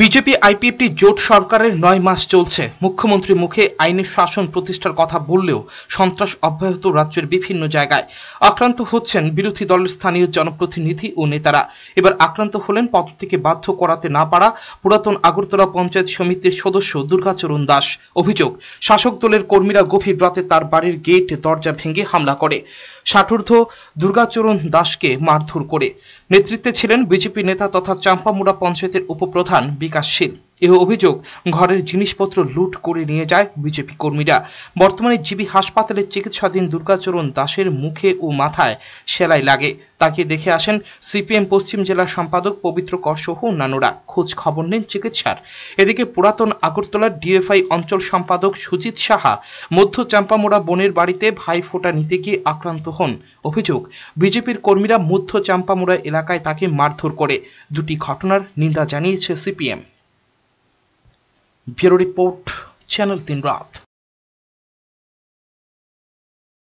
BJP IPFT জোট সরকারের নয় মাস চলছে মুখ্যমন্ত্রী মুখে আইনি শাসন প্রতিষ্ঠার কথা বললেও সন্ত্রাস অব্যাহত রাজ্যের বিভিন্ন জায়গায় আক্রান্ত হচ্ছেন বিরোধী দলের স্থানীয় জনপ্রতিনিধি ও নেতারা এবার আক্রান্ত হলেন পদ থেকে বাধ্য করাতে না পারা পুরাতন আগরতলা পঞ্চায়েত সমিতির সদস্য দুর্গাচরণ দাস অভিযোগ শাসক দলের কর্মীরা গভীর রাতে তার বাড়ির গেট দরজা ভেঙে হামলা করে ষাটুর্ধ দুর্গাচরণ দাসকে মারধর করে নেতৃত্বে ছিলেন বিজেপি নেতা তথা চাম্পামুড়া পঞ্চায়েতের উপপ্রধান विकासशील এ অভিযোগ ঘরের জিনিসপত্র লুট করে নিয়ে যায় বিজেপি কর্মীরা বর্তমানে জিবি হাসপাতালে চিকিৎসাধীন দুর্গাচরণ দাসের মুখে ও মাথায় সেলাই লাগে তাকে দেখে আসেন সিপিএম পশ্চিম জেলা সম্পাদক পবিত্র কর সহ অন্যান্যরা খোঁজ খবর নেন চিকিৎসার এদিকে পুরাতন আগরতলার ডিএফআই অঞ্চল সম্পাদক সুজিত সাহা মধ্য চাম্পামোড়া বোনের বাড়িতে ভাই ফোটা নিতে গিয়ে আক্রান্ত হন অভিযোগ বিজেপির কর্মীরা মধ্য চাম্পামোড়া এলাকায় তাকে মারধর করে দুটি ঘটনার নিন্দা জানিয়েছে সিপিএম ব্যুরো রিপোর্ট চ্যানেল তিন রাত